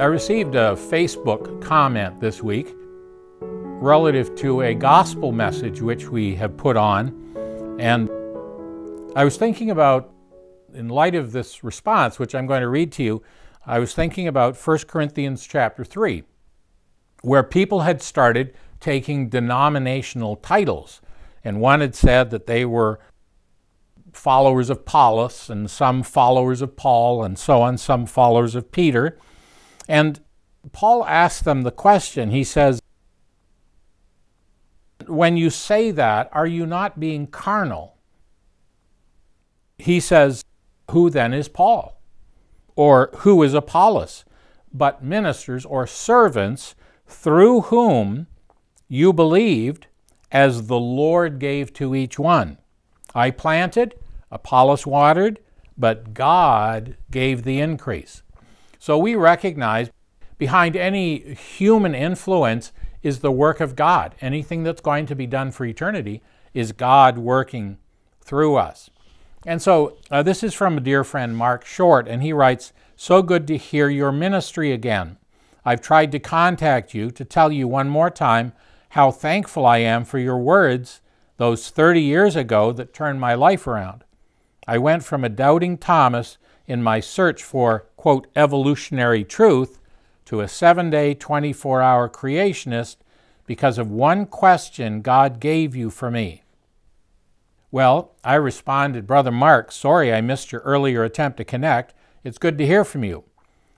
I received a Facebook comment this week relative to a gospel message which we have put on. And I was thinking about, in light of this response, which I'm going to read to you, I was thinking about 1 Corinthians chapter 3, where people had started taking denominational titles. And one had said that they were followers of Paulus, and some followers of Paul, and so on, some followers of Peter. And Paul asks them the question. He says, When you say that, are you not being carnal? He says, Who then is Paul? Or who is Apollos? But ministers or servants through whom you believed as the Lord gave to each one. I planted, Apollos watered, but God gave the increase. So we recognize behind any human influence is the work of God. Anything that's going to be done for eternity is God working through us. And so uh, this is from a dear friend, Mark Short, and he writes So good to hear your ministry again. I've tried to contact you to tell you one more time how thankful I am for your words those 30 years ago that turned my life around. I went from a doubting Thomas in my search for, quote, evolutionary truth to a seven day, 24 hour creationist because of one question God gave you for me. Well, I responded, Brother Mark, sorry I missed your earlier attempt to connect. It's good to hear from you.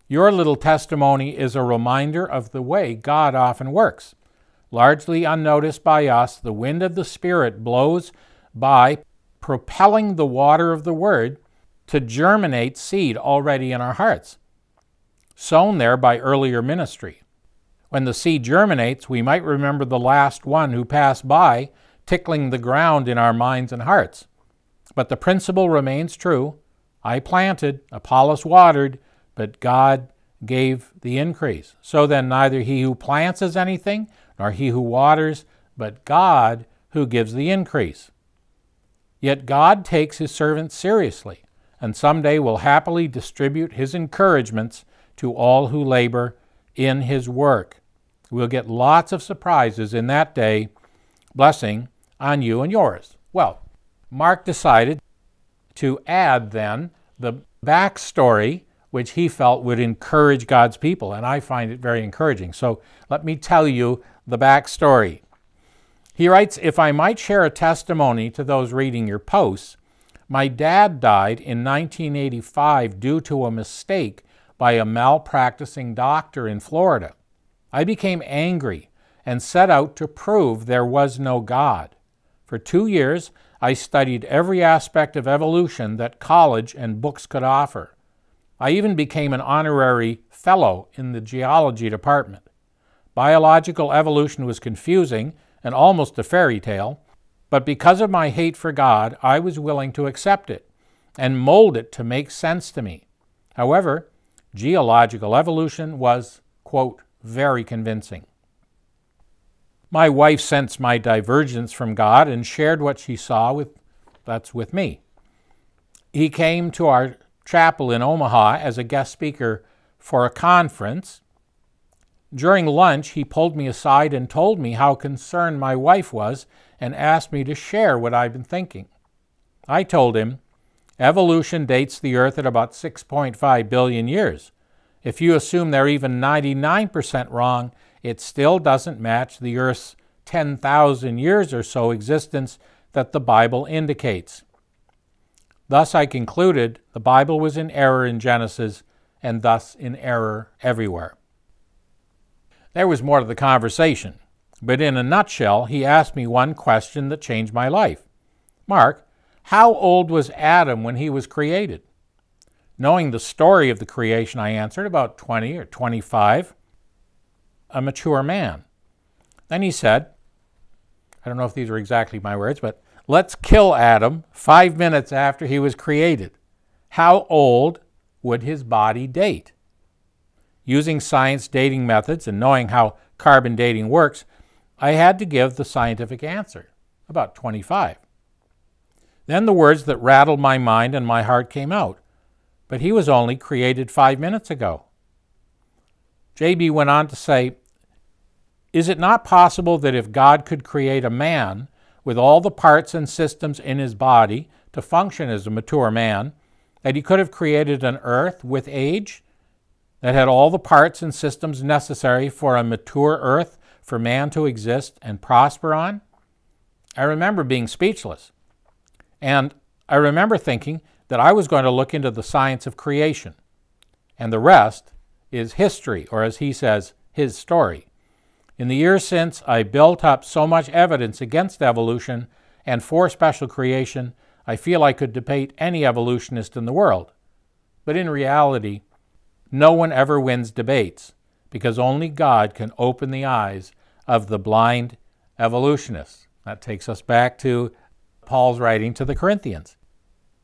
Your little testimony is a reminder of the way God often works. Largely unnoticed by us, the wind of the Spirit blows by, propelling the water of the Word to germinate seed already in our hearts, sown there by earlier ministry. When the seed germinates, we might remember the last one who passed by, tickling the ground in our minds and hearts. But the principle remains true I planted, Apollos watered, but God gave the increase. So then, neither he who plants is anything, nor he who waters, but God who gives the increase. Yet God takes his servants seriously and someday will happily distribute his encouragements to all who labor in his work. We'll get lots of surprises in that day, blessing on you and yours. Well, Mark decided to add then the backstory which he felt would encourage God's people, and I find it very encouraging. So let me tell you the backstory. He writes If I might share a testimony to those reading your posts, my dad died in 1985 due to a mistake by a malpracticing doctor in Florida. I became angry and set out to prove there was no God. For two years, I studied every aspect of evolution that college and books could offer. I even became an honorary fellow in the geology department. Biological evolution was confusing and almost a fairy tale, but because of my hate for God, I was willing to accept it and mold it to make sense to me. However, geological evolution was, quote, very convincing. My wife sensed my divergence from God and shared what she saw with that's with me. He came to our chapel in Omaha as a guest speaker for a conference. During lunch, he pulled me aside and told me how concerned my wife was and asked me to share what I've been thinking. I told him, Evolution dates the Earth at about 6.5 billion years. If you assume they're even 99% wrong, it still doesn't match the Earth's 10,000 years or so existence that the Bible indicates. Thus, I concluded the Bible was in error in Genesis and thus in error everywhere. There was more to the conversation. But in a nutshell, he asked me one question that changed my life Mark, how old was Adam when he was created? Knowing the story of the creation, I answered, about 20 or 25, a mature man. Then he said, I don't know if these are exactly my words, but let's kill Adam five minutes after he was created. How old would his body date? Using science dating methods and knowing how carbon dating works, I had to give the scientific answer, about 25. Then the words that rattled my mind and my heart came out. But he was only created five minutes ago. JB went on to say, Is it not possible that if God could create a man with all the parts and systems in his body to function as a mature man, that he could have created an earth with age that had all the parts and systems necessary for a mature earth for man to exist and prosper on? I remember being speechless. And I remember thinking that I was going to look into the science of creation. And the rest is history, or as he says, his story. In the years since, I built up so much evidence against evolution and for special creation, I feel I could debate any evolutionist in the world. But in reality, no one ever wins debates because only God can open the eyes of the blind evolutionists. That takes us back to Paul's writing to the Corinthians.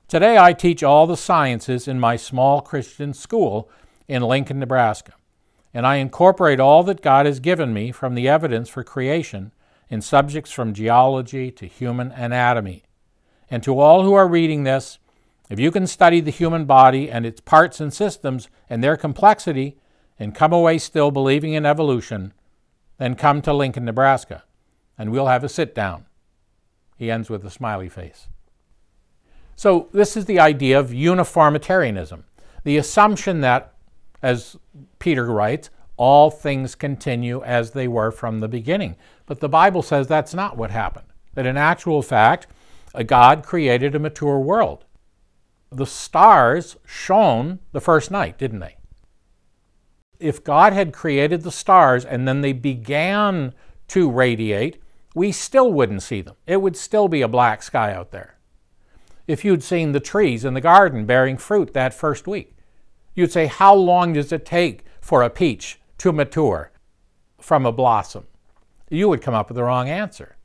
Today I teach all the sciences in my small Christian school in Lincoln, Nebraska, and I incorporate all that God has given me from the evidence for creation in subjects from geology to human anatomy. And to all who are reading this, if you can study the human body and its parts and systems and their complexity and come away still believing in evolution, then come to Lincoln, Nebraska, and we'll have a sit down. He ends with a smiley face. So, this is the idea of uniformitarianism the assumption that, as Peter writes, all things continue as they were from the beginning. But the Bible says that's not what happened, that in actual fact, God created a mature world. The stars shone the first night, didn't they? if God had created the stars and then they began to radiate, we still wouldn't see them. It would still be a black sky out there. If you'd seen the trees in the garden bearing fruit that first week, you'd say, How long does it take for a peach to mature from a blossom? You would come up with the wrong answer.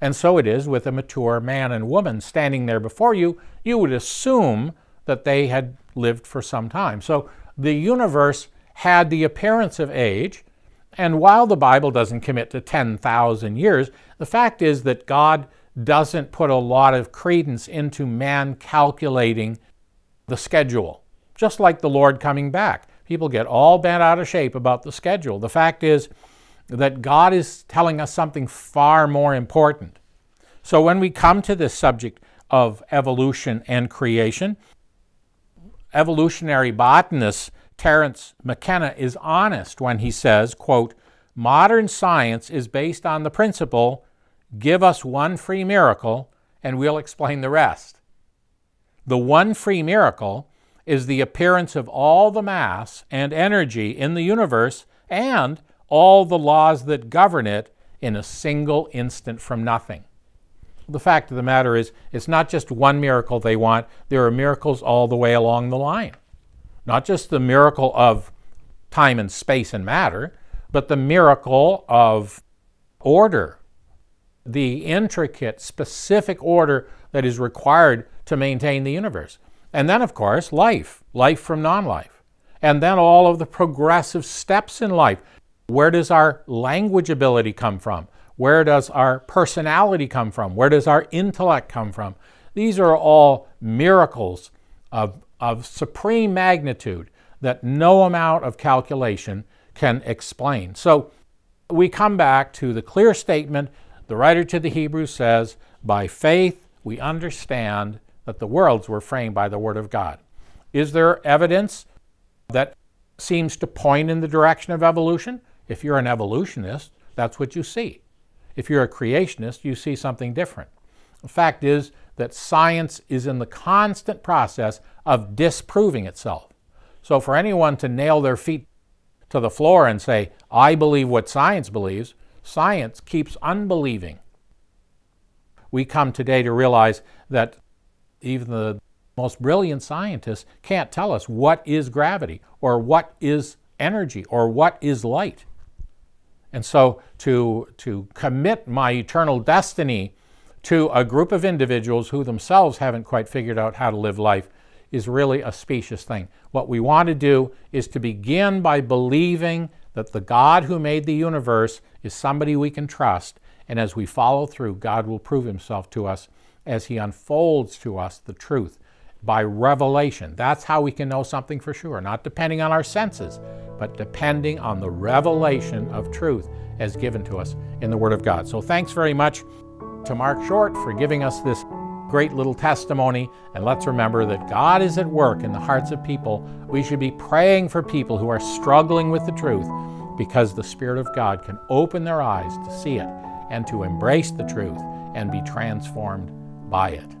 And so it is with a mature man and woman standing there before you, you would assume that they had lived for some time. So the universe had the appearance of age. And while the Bible doesn't commit to 10,000 years, the fact is that God doesn't put a lot of credence into man calculating the schedule, just like the Lord coming back. People get all bent out of shape about the schedule. The fact is that God is telling us something far more important. So when we come to this subject of evolution and creation, evolutionary botanists Terence McKenna is honest when he says, quote, modern science is based on the principle give us one free miracle and we'll explain the rest. The one free miracle is the appearance of all the mass and energy in the universe and all the laws that govern it in a single instant from nothing. The fact of the matter is, it's not just one miracle they want, there are miracles all the way along the line. Not just the miracle of time and space and matter, but the miracle of order, the intricate, specific order that is required to maintain the universe. And then, of course, life, life from non life. And then all of the progressive steps in life. Where does our language ability come from? Where does our personality come from? Where does our intellect come from? These are all miracles of of supreme magnitude that no amount of calculation can explain. So we come back to the clear statement the writer to the Hebrews says, By faith we understand that the worlds were framed by the Word of God. Is there evidence that seems to point in the direction of evolution? If you're an evolutionist, that's what you see. If you're a creationist, you see something different. The fact is, that science is in the constant process of disproving itself. So for anyone to nail their feet to the floor and say, I believe what science believes, science keeps unbelieving. We come today to realize that even the most brilliant scientists can't tell us what is gravity or what is energy or what is light. And so to, to commit my eternal destiny to a group of individuals who themselves haven't quite figured out how to live life is really a specious thing. What we want to do is to begin by believing that the God who made the universe is somebody we can trust, and as we follow through, God will prove himself to us as he unfolds to us the truth by revelation. That's how we can know something for sure, not depending on our senses, but depending on the revelation of truth as given to us in the Word of God. So thanks very much to Mark Short for giving us this great little testimony. And let's remember that God is at work in the hearts of people. We should be praying for people who are struggling with the truth because the Spirit of God can open their eyes to see it and to embrace the truth and be transformed by it.